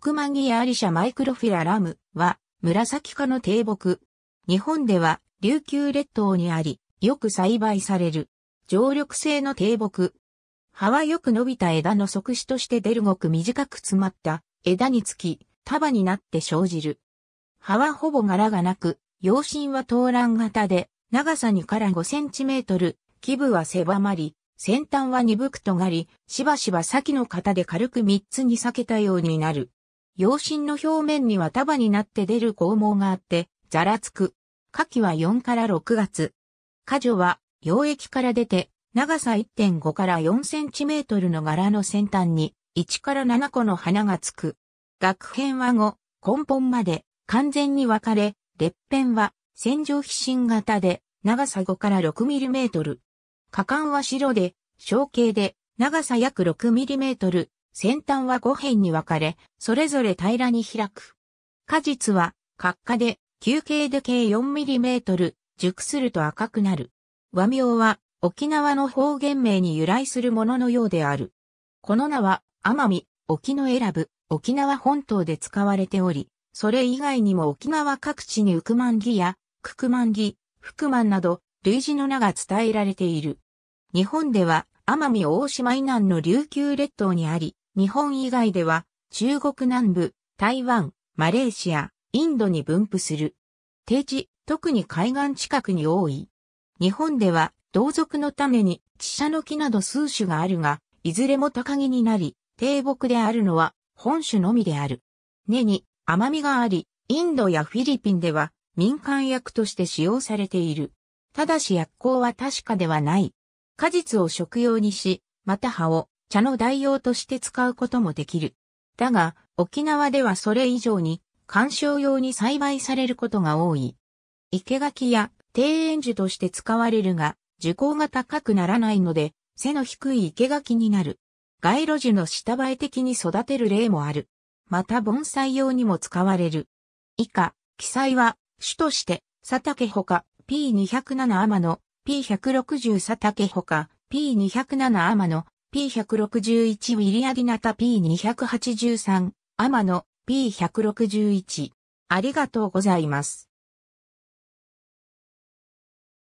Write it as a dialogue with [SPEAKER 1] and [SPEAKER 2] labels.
[SPEAKER 1] 福間ギアリシャマイクロフィララムは、紫化の低木。日本では、琉球列島にあり、よく栽培される。常緑性の低木。葉はよく伸びた枝の側枝として出るごく短く詰まった枝につき、束になって生じる。葉はほぼ柄がなく、葉身は東卵型で、長さ2から5センチメートル、基部は狭まり、先端は鈍く尖り、しばしば先の型で軽く3つに裂けたようになる。陽心の表面には束になって出る剛毛があって、ざらつく。夏季は4から6月。果樹は、溶液から出て、長さ1.5から4センチメートルの柄の先端に、1から7個の花がつく。学編は後、根本まで完全に分かれ、裂片は線状皮疹型で長さ5から6トル。果敢は白で、小径で長さ約6トル、先端は5辺に分かれ、それぞれ平らに開く。果実は、角化で、球形で計 4mm、熟すると赤くなる。和名は、沖縄の方言名に由来するもののようである。この名は、奄美、沖の選ぶ、沖縄本島で使われており、それ以外にも沖縄各地にウクマンギや、ククマンギ、フクマンなど、類似の名が伝えられている。日本では、奄美大島以南の琉球列島にあり、日本以外では、中国南部、台湾、マレーシア、インドに分布する。低地、特に海岸近くに多い。日本では、同族のために、地車の木など数種があるが、いずれも高木になり、低木であるのは、本種のみである。根に甘みがあり、インドやフィリピンでは民間薬として使用されている。ただし薬効は確かではない。果実を食用にし、また葉を茶の代用として使うこともできる。だが、沖縄ではそれ以上に、観賞用に栽培されることが多い。生垣や庭園樹として使われるが、樹高が高くならないので、背の低い生垣になる。街路樹の下映え的に育てる例もある。また盆栽用にも使われる。以下、記載は、種として、佐竹ほか、P207 天の、P160 佐竹ほか、P207 天の、P161 ウィリアディナタ P283、アマノ P161。ありがとうございます。